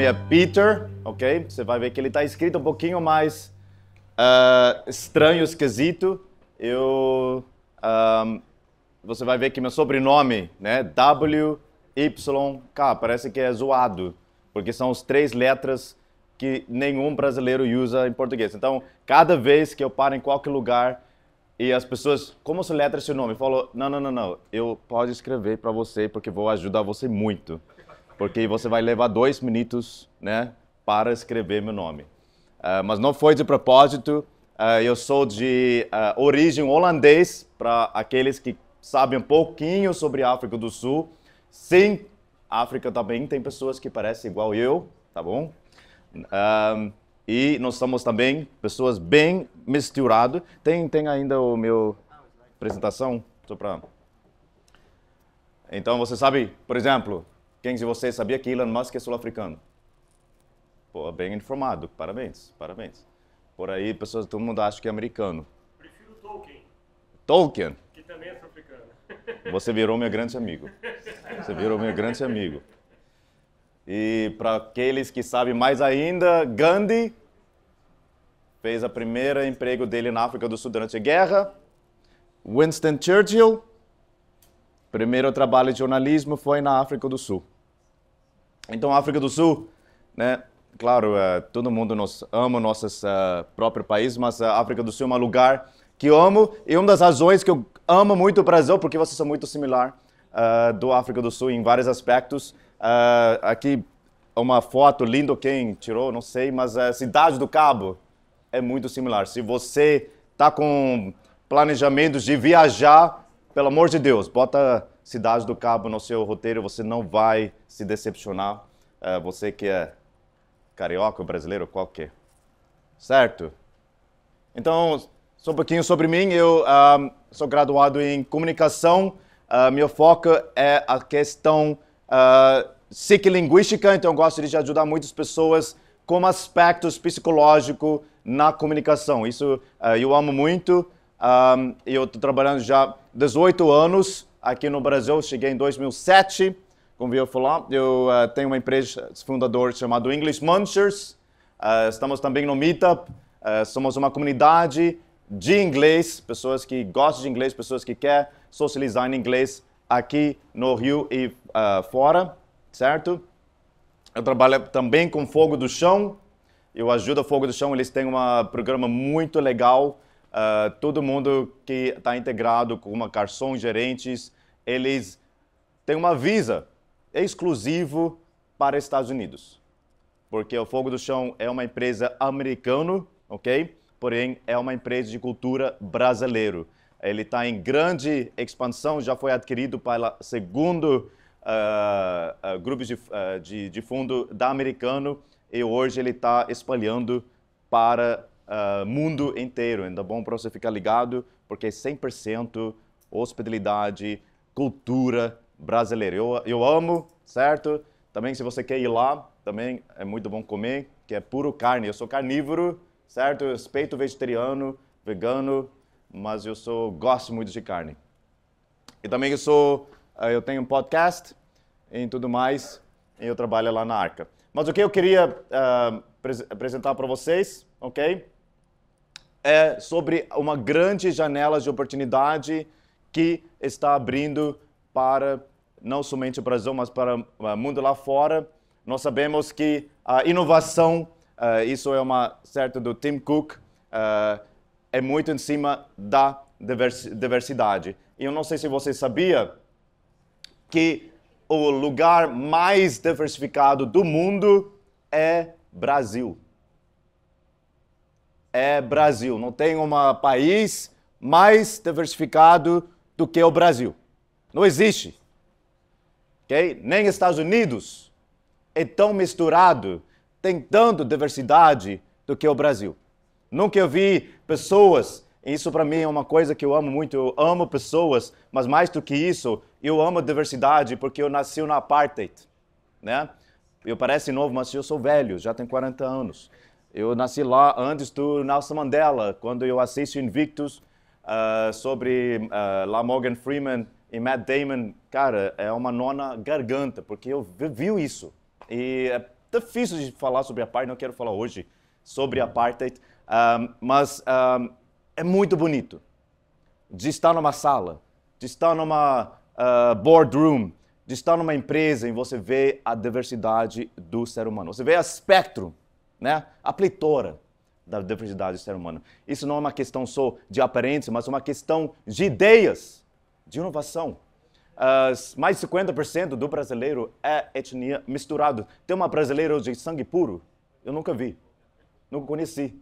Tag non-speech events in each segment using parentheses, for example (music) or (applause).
nome é Peter, ok? Você vai ver que ele está escrito um pouquinho mais uh, estranho, esquisito. Eu, um, ah, você vai ver que meu sobrenome, né? W-Y-K, parece que é zoado, porque são as três letras que nenhum brasileiro usa em português. Então, cada vez que eu paro em qualquer lugar e as pessoas, como se letra seu nome? Falou, não, não, não, não, eu posso escrever para você porque vou ajudar você muito porque você vai levar dois minutos né, para escrever meu nome. Uh, mas não foi de propósito. Uh, eu sou de uh, origem holandês, para aqueles que sabem um pouquinho sobre a África do Sul. Sim, África também tem pessoas que parecem igual eu, tá bom? Um, ehm, e nós somos também pessoas bem misturadas. Tem, tem ainda o meu apresentação? Só pra... Então, você sabe, por exemplo, quem de vocês sabia que Elon Musk é sul-africano? Pô, bem informado, parabéns, parabéns. Por aí, pessoas, todo mundo acha que é americano. Prefiro Tolkien. Tolkien? Que também é sul-africano. (laughs) Você virou meu grande amigo. Você virou meu grande amigo. E para aqueles que sabem mais ainda, Gandhi fez a primeira emprego dele na África do Sul durante a guerra. Winston Churchill, primeiro trabalho de jornalismo foi na África do Sul. Então, África do Sul, né? Claro, é, todo mundo nos ama nossos uh, é, próprio país, mas a é, África do Sul é um lugar que eu amo e uma das razões que eu amo muito o Brasil porque vocês são muito similar uh, do África do Sul em vários aspectos. Uh, aqui uma foto linda quem tirou, não sei, mas a cidade do Cabo é muito similar. Se você está com planejamentos de viajar, pelo amor de Deus, bota Cidade do Cabo no seu roteiro, você não vai se decepcionar. Uh, você que é carioca, brasileiro, qualquer. É? Certo? Então, só um pouquinho sobre mim. Eu ah, sou graduado em comunicação. Uh, meu foco é a questão uh, ah, psicolinguística, então gosto de ajudar muitas pessoas com aspectos psicológicos na comunicação. Isso uh, eu amo muito. Um, eu estou trabalhando já 18 anos aqui no Brasil. Eu cheguei em 2007, como eu falar. Eu uh, tenho uma empresa fundadora chamada English Munchers. Uh, estamos também no Meetup. Uh, somos uma comunidade de inglês, pessoas que gostam de inglês, pessoas que querem socializar em inglês aqui no Rio e eh, fora, certo? Eu trabalho também com Fogo do Chão. Eu ajudo a Fogo do Chão. Eles têm um programa muito legal uh, todo mundo que está integrado com uma garçom, gerentes, eles têm uma visa exclusivo para Estados Unidos. Porque o Fogo do Chão é uma empresa americana, ok? Porém, é uma empresa de cultura brasileira. Ele está em grande expansão, já foi adquirido pela segundo uh, uh, grupo de, uh, de, de fundo da americano e hoje ele está espalhando para uh, mundo inteiro. Então bom para você ficar ligado, porque é 100% hospitalidade, cultura brasileira. Eu, eu amo, certo? Também se você quer ir lá, também é muito bom comer, que é puro carne. Eu sou carnívoro, certo? Eu respeito vegetariano, vegano, mas eu sou gosto muito de carne. E também eu sou ah, eu tenho um podcast e tudo mais, e eu trabalho lá na Arca. Mas o que eu queria uh, apresentar para vocês, ok? é sobre uma grande janela de oportunidade que está abrindo para não somente o Brasil, mas para o eh, mundo lá fora. Nós sabemos que a inovação, uh, isso é uma certa do Tim Cook, uh, é muito em cima da diversidade. E eu não sei se você sabia que o lugar mais diversificado do mundo é Brasil é Brasil. Não tem um país mais diversificado do que o Brasil. Não existe. Okay? Nem Estados Unidos é tão misturado, tem tanto diversidade do que o Brasil. Nunca vi pessoas, isso para mim é uma coisa que eu amo muito, eu amo pessoas, mas mais do que isso, eu amo diversidade porque eu nasci na apartheid, né? Eu parece novo, mas eu sou velho, já tenho 40 anos. Eu nasci lá antes do Nelson Mandela, quando eu assisto Invictus uh, sobre uh, lá Morgan Freeman e Matt Damon. Cara, é uma nona garganta, porque eu vi isso. E é difícil de falar sobre apartheid, não quero falar hoje sobre apartheid, um, ehm, mas um, ehm, é muito bonito de estar numa sala, de estar numa uh, boardroom, de estar numa empresa e você vê a diversidade do ser humano. Você vê o espectro né? a pleitora da diversidade do ser humano. Isso não é uma questão só de aparência, mas uma questão de ideias, de inovação. Uh, mais de 50% do brasileiro é etnia misturado. Tem uma brasileira de sangue puro? Eu nunca vi. Nunca conheci.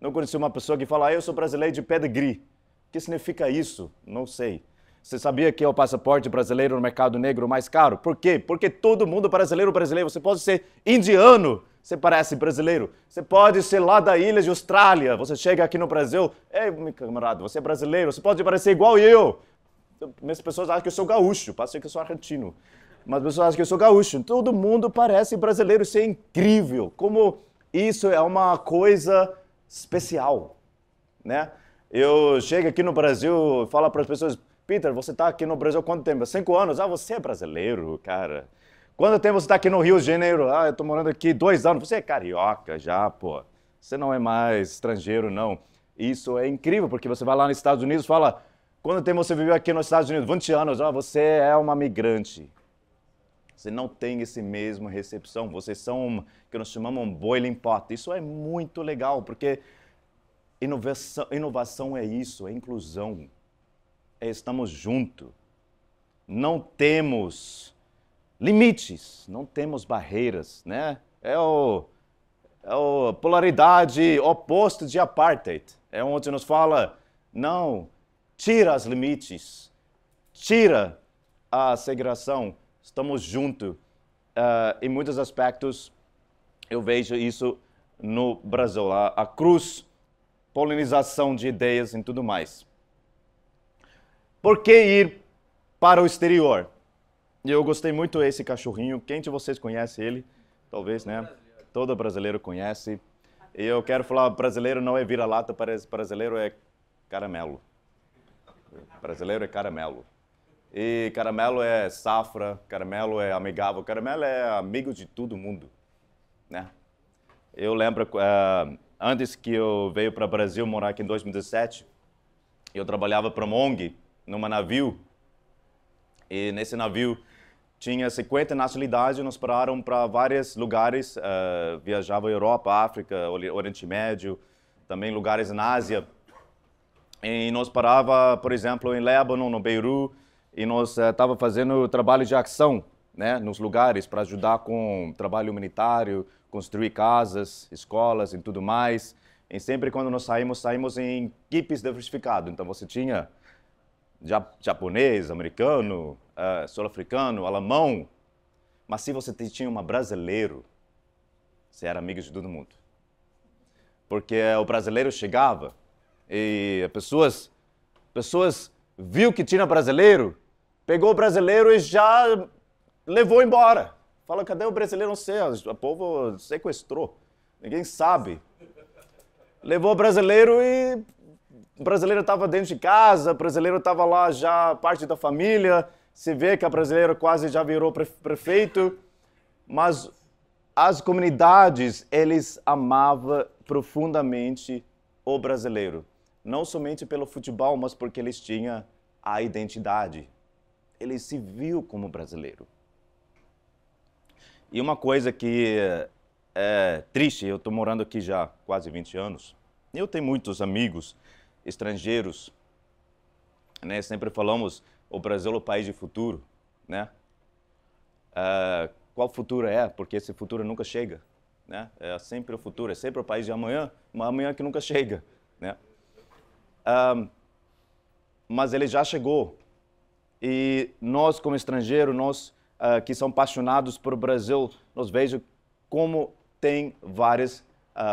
Não conheci uma pessoa que fala, ah, eu sou brasileiro de pedigree. O que significa isso? Não sei. Você sabia que é o passaporte brasileiro no mercado negro mais caro? Por quê? Porque todo mundo brasileiro brasileiro. Você pode ser indiano você parece brasileiro. Você pode ser lá da ilha de Austrália. Você chega aqui no Brasil. Ei, meu camarada, você é brasileiro. Você pode parecer igual eu. As pessoas acham que eu sou gaúcho. Parece que eu sou argentino. Mas as pessoas acham que eu sou gaúcho. Todo mundo parece brasileiro. Isso é incrível. Como isso é uma coisa especial, né? Eu chego aqui no Brasil e falo para as pessoas, Peter, você está aqui no Brasil há quanto tempo? Cinco anos. Ah, você é brasileiro, cara. Quanto tempo você está aqui no Rio de Janeiro? Ah, eu estou morando aqui dois anos. Você é carioca já, pô. Você não é mais estrangeiro, não. Isso é incrível, porque você vai lá nos Estados Unidos e fala: quanto tempo você viveu aqui nos Estados Unidos? 20 anos. Ah, você é uma migrante. Você não tem esse mesmo recepção. Vocês são que nós chamamos um boiling pot. Isso é muito legal, porque inovação, inovação é isso, é inclusão. É estamos juntos. Não temos limites, não temos barreiras, né? É o é a polaridade oposta de apartheid. É onde nos fala, não, tira os limites, tira a segregação, estamos juntos. Uh, eh, em muitos aspectos, eu vejo isso no Brasil, a, a cruz, polinização de ideias e tudo mais. Por que ir para o exterior? E eu gostei muito desse cachorrinho. Quem de vocês conhece ele? Talvez, né? Todo brasileiro conhece. E eu quero falar, brasileiro não é vira-lata, brasileiro é caramelo. Brasileiro é caramelo. E caramelo é safra, caramelo é amigável, caramelo é amigo de todo mundo, né? Eu lembro, uh, antes que eu veio para o Brasil morar aqui em 2017, eu trabalhava para a ONG, numa navio. E nesse navio tinha 50 nacionalidades, nos pararam para vários lugares, uh, viajava Europa, África, Oriente Médio, também lugares na Ásia. E nós parava, por exemplo, em Líbano, no Beirute, e nós estava eh, uh, fazendo trabalho de ação, né, nos lugares para ajudar com trabalho humanitário, construir casas, escolas e tudo mais. E sempre quando nós saímos, saímos em equipes diversificadas. Então você tinha japonês, americano, uh, sul-africano, alemão, mas se você tinha uma brasileiro, você era amigo de todo mundo. Porque o brasileiro chegava e pessoas, pessoas viu que tinha brasileiro, pegou o brasileiro e já levou embora. Fala, cadê o brasileiro? Não sei, o povo sequestrou. Ninguém sabe. Levou o brasileiro e o brasileiro estava dentro de casa, o brasileiro estava lá já parte da família, se vê que a brasileira quase já virou prefeito, mas as comunidades, eles amavam profundamente o brasileiro. Não somente pelo futebol, mas porque eles tinham a identidade. Ele se viu como brasileiro. E uma coisa que eh, é triste, eu estou morando aqui já quase 20 anos, eu tenho muitos amigos estrangeiros, né? Sempre falamos o Brasil é o país de futuro, né? Uh, qual futuro é? Porque esse futuro nunca chega, né? É sempre o futuro, é sempre o país de amanhã, uma amanhã é que nunca chega, né? Uh, mas ele já chegou e nós como estrangeiro, nós uh, que somos apaixonados por Brasil, nós vejo como tem várias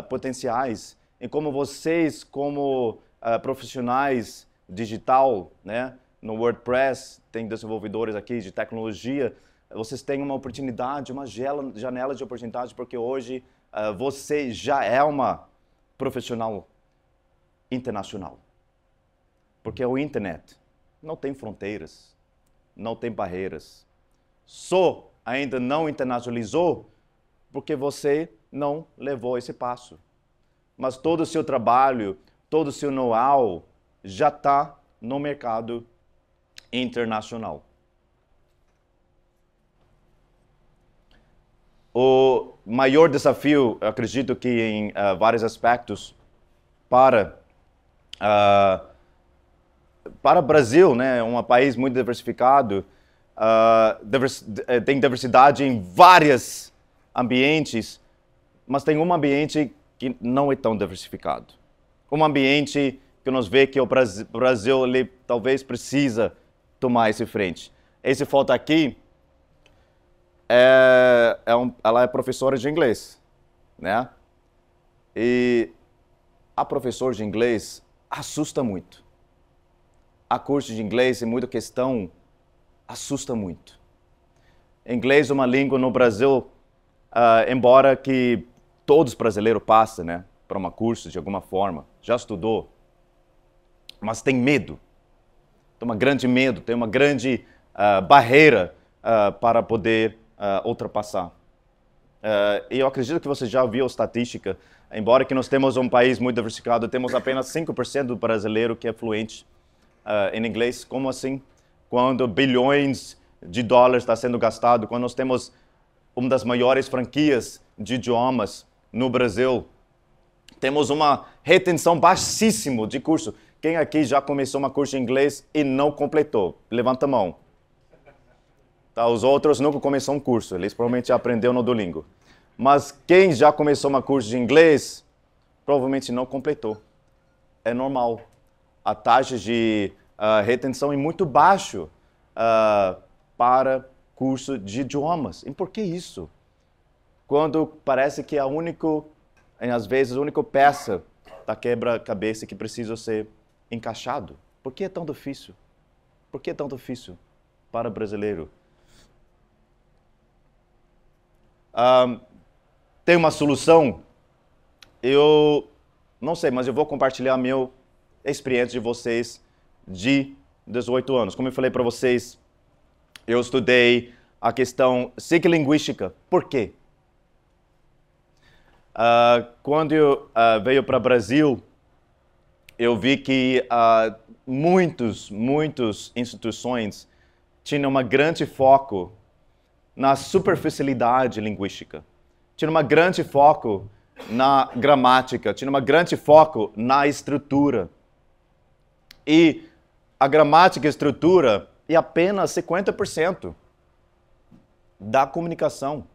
potenciais e como vocês como profissionais digital, né? no WordPress, tem desenvolvedores aqui de tecnologia, vocês têm uma oportunidade, uma janela de oportunidade, porque hoje uh, você já é uma profissional internacional. Porque a internet não tem fronteiras, não tem barreiras. Só ainda não internacionalizou porque você não levou esse passo. Mas todo o seu trabalho, todo o seu know-how já está no mercado internacional. O maior desafio, acredito que em uh, vários aspectos, para uh, para o Brasil, né, é um país muito diversificado, uh, eh, divers, tem diversidade em vários ambientes, mas tem um ambiente que não é tão diversificado. Um ambiente que nós vemos que o Brasil, Brasil ele, talvez precisa tomar esse frente. Esse foto aqui, é, é um, ela é professora de inglês, né? E a professora de inglês assusta muito. A curso de inglês e muita questão assusta muito. Inglês é uma língua no Brasil, uh, embora que todos brasileiros passem, né? Para uma curso de alguma forma, já estudou, mas tem medo tem uma grande medo, tem uma grande uh, barreira uh, para poder uh, ultrapassar. e eu acredito que você já viu a estatística, embora que nós temos um país muito diversificado, temos apenas 5% do brasileiro que é fluente em inglês. Como assim? Quando bilhões de dólares está sendo gastado, quando nós temos uma das maiores franquias de idiomas no Brasil, temos uma retenção baixíssima de curso. Quem aqui já começou uma curso de inglês e não completou? Levanta a mão. Tá, os outros nunca começaram um curso, eles provavelmente já aprenderam no Duolingo. Mas quem já começou uma curso de inglês, provavelmente não completou. É normal. A taxa de uh, retenção é muito baixa uh, para curso de idiomas. E por que isso? Quando parece que é a única, às vezes, a única peça da quebra-cabeça que precisa ser encaixado. Por que é tão difícil? Por que é tão difícil para o brasileiro? Um, tem uma solução? Eu não sei, mas eu vou compartilhar a minha experiência de vocês de 18 anos. Como eu falei para vocês, eu estudei a questão psicolinguística. Por quê? Uh, quando eu uh, veio para o Brasil, eu vi que uh, muitos, muitos instituições tinham um grande foco na superficialidade linguística, tinham um grande foco na gramática, tinham um grande foco na estrutura. E a gramática e a estrutura é apenas 50% da comunicação.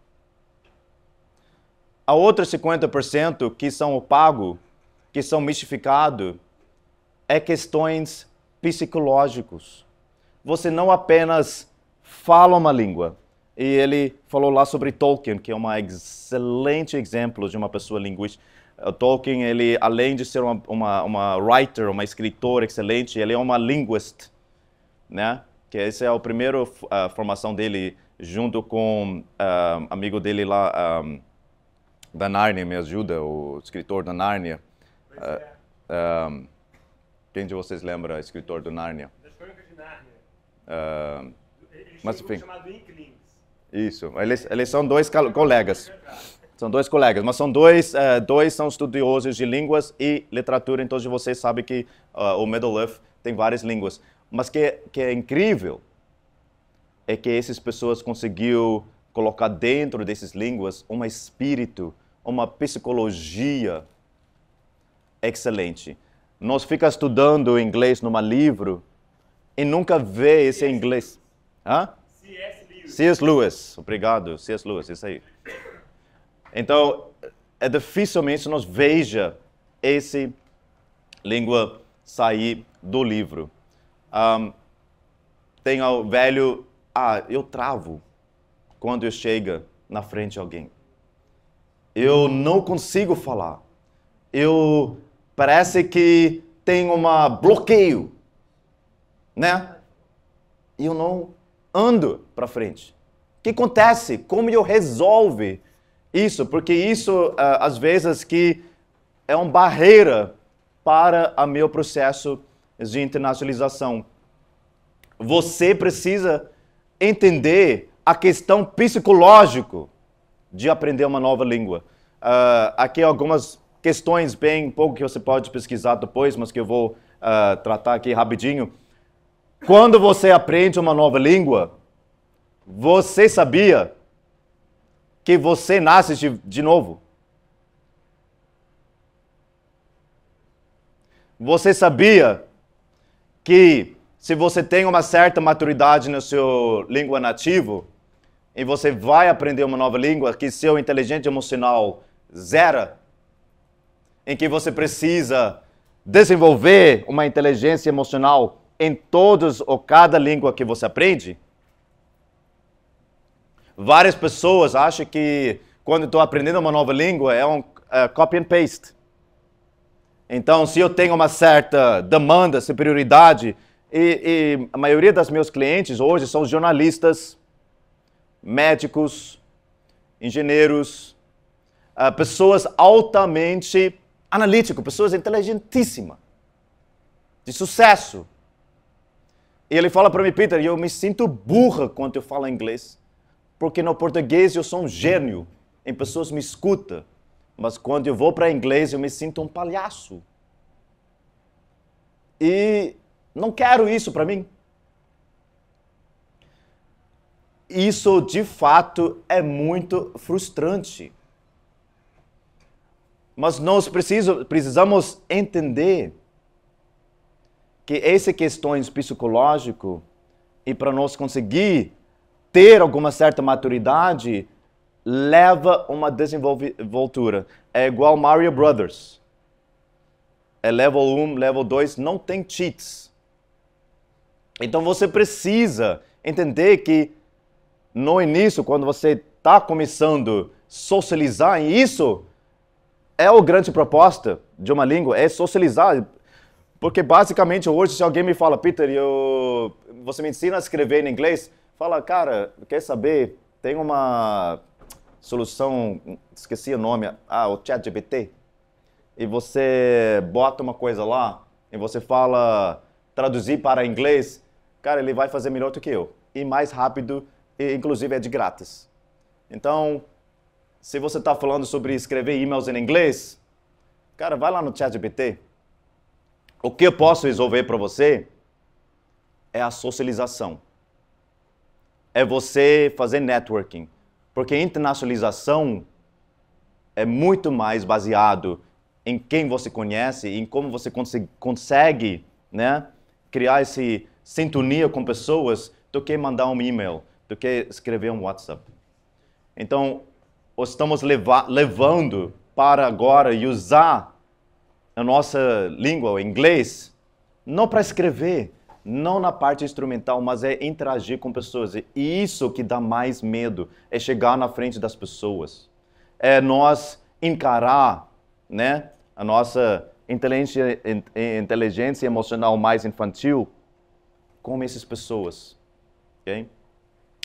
A outra 50% que são opago, que são mistificados, é questões psicológicos. Você não apenas fala uma língua. E ele falou lá sobre Tolkien, que é um excelente exemplo de uma pessoa linguística. Tolkien, ele, além de ser uma, uma, uma writer, uma escritora excelente, ele é uma linguist, né? Que essa é a primeira uh, formação dele, junto com um uh, ah, amigo dele lá, um, ah, da Nárnia, me ajuda, o escritor da Nárnia. Uh, é. ah, um, quem de vocês lembra escritor do Nárnia? Das Crônicas de Nárnia. Uh, ah, Eles mas, enfim. chamado Inklings. Isso. Eles, eles são dois colegas. São dois colegas, mas são dois, uh, dois são estudiosos de línguas e literatura. Então, vocês sabem que uh, o Middle Earth tem várias línguas. Mas que que é incrível é que essas pessoas conseguiu colocar dentro dessas línguas um espírito, uma psicologia excelente nós fica estudando inglês num livro e nunca vê esse inglês. Hã? C.S. Lewis. C.S. Lewis, obrigado, C.S. Lewis, isso aí. Então, é dificilmente nós veja esse língua sair do livro. Um, tem o velho, ah, eu travo quando eu chega na frente de alguém. Eu não consigo falar. Eu parece que tem um bloqueio, né? E eu não ando para frente. O que acontece? Como eu resolvo isso? Porque isso, ah, às vezes, que é uma barreira para o meu processo de internacionalização. Você precisa entender a questão psicológica de aprender uma nova língua. Uh, aqui algumas questões bem pouco que você pode pesquisar depois, mas que eu vou uh, tratar aqui rapidinho. Quando você aprende uma nova língua, você sabia que você nasce de, de novo? Você sabia que se você tem uma certa maturidade no seu língua nativo e você vai aprender uma nova língua, que seu inteligente emocional zera em que você precisa desenvolver uma inteligência emocional em todos ou cada língua que você aprende? Várias pessoas acham que quando estou aprendendo uma nova língua é um uh, copy and paste. Então, se eu tenho uma certa demanda, superioridade e, e a maioria dos meus clientes hoje são jornalistas, médicos, engenheiros, uh, pessoas altamente analítico, pessoas inteligentíssimas, de sucesso. E ele fala para mim, Peter, eu me sinto burra quando eu falo inglês, porque no português eu sou um gênio, Em pessoas me escutam, mas quando eu vou para inglês eu me sinto um palhaço. E não quero isso para mim. Isso de fato é muito frustrante. Mas nós preciso, precisamos entender que essas questões psicológicas, e para nós conseguir ter alguma certa maturidade, leva uma desenvoltura. É igual Mario Brothers. É level 1, level 2, não tem cheats. Então você precisa entender que no início, quando você está começando a socializar em isso, é o grande proposta de uma língua, é socializar. Porque basicamente hoje, se alguém me fala, Peter, eu, você me ensina a escrever em inglês, fala, cara, quer saber? Tem uma solução, esqueci o nome, ah, o ChatGPT. E você bota uma coisa lá e você fala, traduzir para inglês, cara, ele vai fazer melhor do que eu. E mais rápido, e inclusive é de grátis. Então, se você está falando sobre escrever e-mails em inglês, cara, vai lá no ChatGPT. O que eu posso resolver para você é a socialização. É você fazer networking. Porque internacionalização é muito mais baseado em quem você conhece e em como você consegue, consegue né, criar essa sintonia com pessoas do que mandar um e-mail, do que escrever um WhatsApp. Então, ou estamos leva levando para agora e usar a nossa língua, o inglês, não para escrever, não na parte instrumental, mas é interagir com pessoas. E isso que dá mais medo é chegar na frente das pessoas. É nós encarar, né, a nossa inteligência, inteligência emocional mais infantil com essas pessoas. Okay?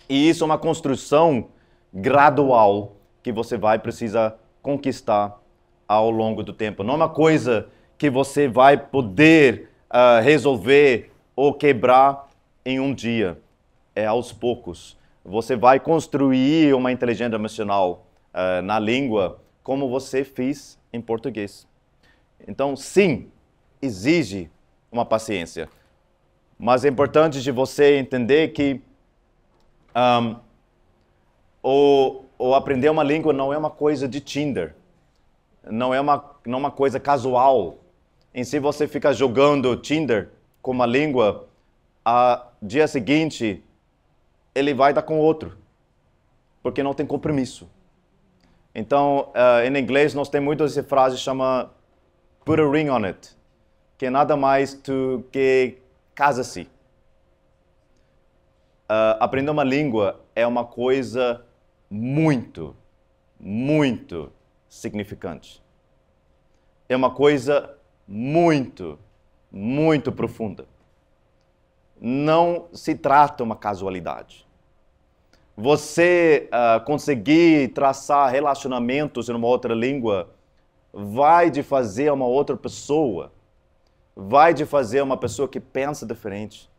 E isso é uma construção gradual que você vai precisar conquistar ao longo do tempo. Não é uma coisa que você vai poder uh, resolver ou quebrar em um dia. É aos poucos. Você vai construir uma inteligência emocional uh, na língua como você fez em português. Então, sim, exige uma paciência. Mas é importante de você entender que um, ah, o, ou aprender uma língua não é uma coisa de Tinder, não é uma, não é uma coisa casual. Em si, você fica jogando Tinder com uma língua, a dia seguinte ele vai dar com outro, porque não tem compromisso. Então, uh, em inglês, nós temos muito essa frase chama put a ring on it, que é nada mais do que casa-se. Uh, aprender uma língua é uma coisa muito, muito significante. É uma coisa muito, muito profunda. Não se trata uma casualidade. Você uh, conseguir traçar relacionamentos em uma outra língua vai de fazer uma outra pessoa, vai de fazer uma pessoa que pensa diferente,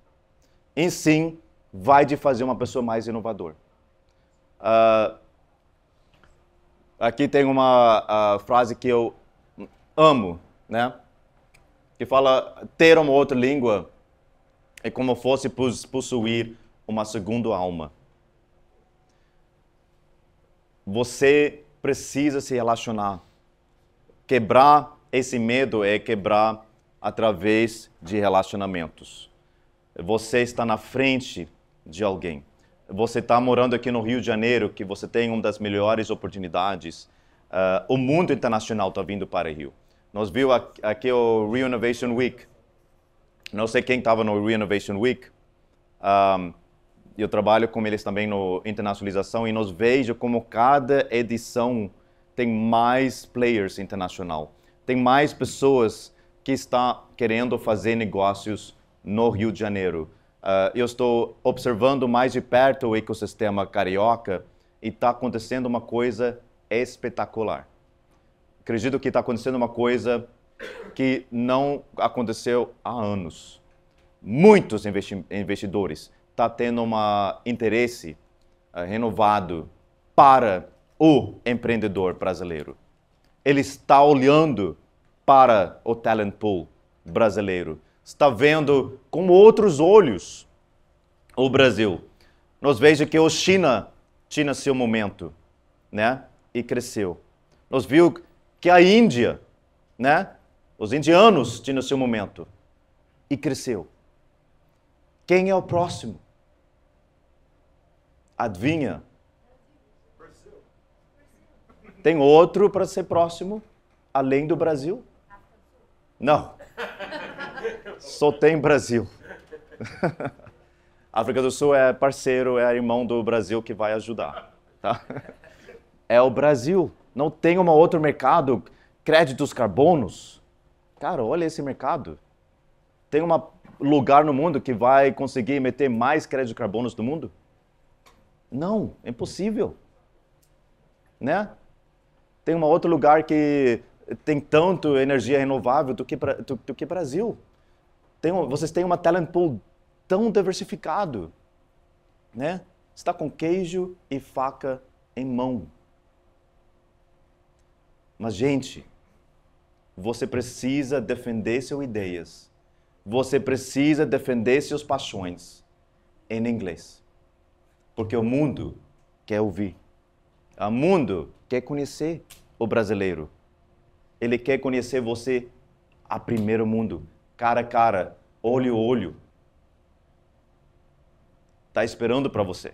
e sim, vai de fazer uma pessoa mais inovadora. Uh, aqui tem uma uh, frase que eu amo, né? Que fala ter uma outra língua é como fosse possuir uma segunda alma. Você precisa se relacionar. Quebrar esse medo é quebrar através de relacionamentos. Você está na frente de alguém você está morando aqui no Rio de Janeiro, que você tem uma das melhores oportunidades. Uh, o mundo internacional está vindo para o Rio. Nós viu aqui o Rio Innovation Week. Não sei quem estava no Rio Innovation Week. Um, ah, eu trabalho com eles também no internacionalização e nós vejo como cada edição tem mais players internacional, tem mais pessoas que está querendo fazer negócios no Rio de Janeiro. Uh, eu estou observando mais de perto o ecossistema carioca e está acontecendo uma coisa espetacular. Acredito que está acontecendo uma coisa que não aconteceu há anos. Muitos investi investidores estão tá tendo um interesse uh, renovado para o empreendedor brasileiro. Ele está olhando para o talent pool brasileiro está vendo com outros olhos o Brasil. Nós vemos que a China tinha seu momento, né? E cresceu. Nós viu que a Índia, né? Os indianos tinham seu momento e cresceu. Quem é o próximo? Adivinha? Tem outro para ser próximo além do Brasil? Não. Só tem Brasil. A (laughs) África do Sul é parceiro, é irmão do Brasil que vai ajudar. Tá? (laughs) É o Brasil. Não tem um outro mercado, créditos carbonos. Cara, olha esse mercado. Tem um lugar no mundo que vai conseguir meter mais créditos carbonos do mundo? Não, é impossível. Né? Tem um outro lugar que tem tanto energia renovável do que, do, do que Brasil vocês têm uma talent pool tão diversificado, né? Está com queijo e faca em mão. Mas gente, você precisa defender suas ideias. Você precisa defender suas paixões em inglês. Porque o mundo quer ouvir. O mundo quer conhecer o brasileiro. Ele quer conhecer você a primeiro mundo cara a cara, olho a olho, está esperando para você.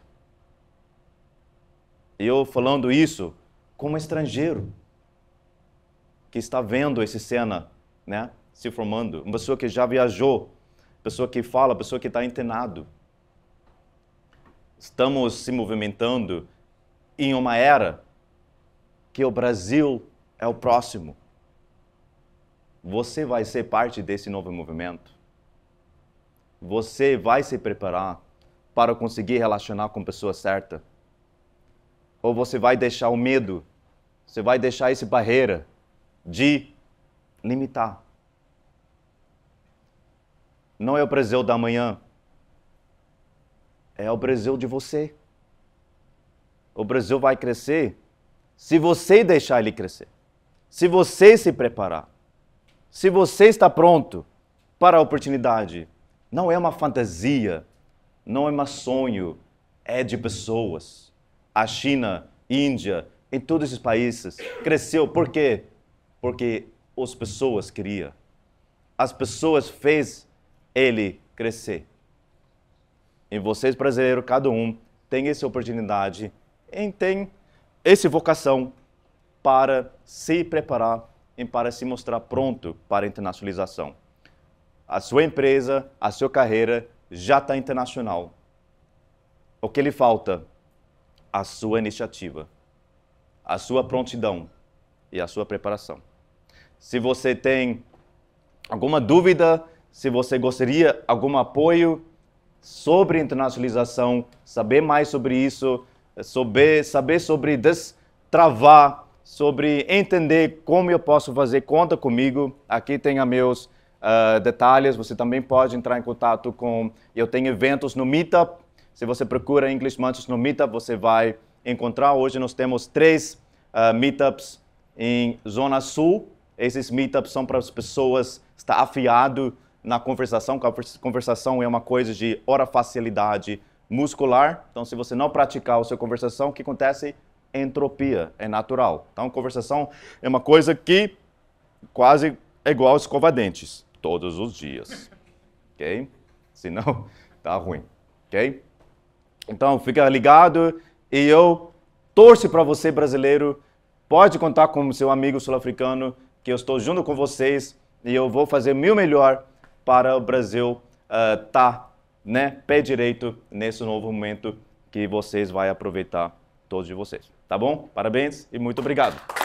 E Eu falando isso como estrangeiro que está vendo essa cena, né, se formando, uma pessoa que já viajou, pessoa que fala, pessoa que está internado. Estamos se movimentando em uma era que o Brasil é o próximo. Você vai ser parte desse novo movimento. Você vai se preparar para conseguir relacionar com a pessoa certa. Ou você vai deixar o medo, você vai deixar essa barreira de limitar. Não é o Brasil da manhã, é o Brasil de você. O Brasil vai crescer se você deixar ele crescer, se você se preparar. Se você está pronto para a oportunidade, não é uma fantasia, não é um sonho, é de pessoas. A China, Índia, em todos esses países cresceu por quê? Porque as pessoas queriam. As pessoas fez ele crescer. E vocês brasileiros, cada um tem essa oportunidade e tem essa vocação para se preparar em para se mostrar pronto para a internacionalização. A sua empresa, a sua carreira já está internacional. O que lhe falta? A sua iniciativa, a sua prontidão e a sua preparação. Se você tem alguma dúvida, se você gostaria algum apoio sobre internacionalização, saber mais sobre isso, saber, saber sobre destravar sobre entender como eu posso fazer conta comigo. Aqui tem meus uh, detalhes. Você também pode entrar em contato com. Eu tenho eventos no Meetup. Se você procura English Mantis no Meetup, você vai encontrar. Hoje nós temos três uh, Meetups em Zona Sul. Esses Meetups são para as pessoas estar afiado na conversação. Conversação é uma coisa de hora facilidade muscular. Então, se você não praticar a sua conversação, o que acontece? entropia, é natural. Então, conversação é uma coisa que quase é igual escovar dentes, todos os dias, (laughs) ok? Senão, (laughs) tá ruim, ok? Então, fica ligado e eu torço para você, brasileiro, pode contar com seu amigo sul-africano, que eu estou junto com vocês e eu vou fazer meu melhor para o Brasil estar uh, tá, né, pé direito nesse novo momento que vocês vão aproveitar, todos de vocês. Tá bom? Parabéns e muito obrigado.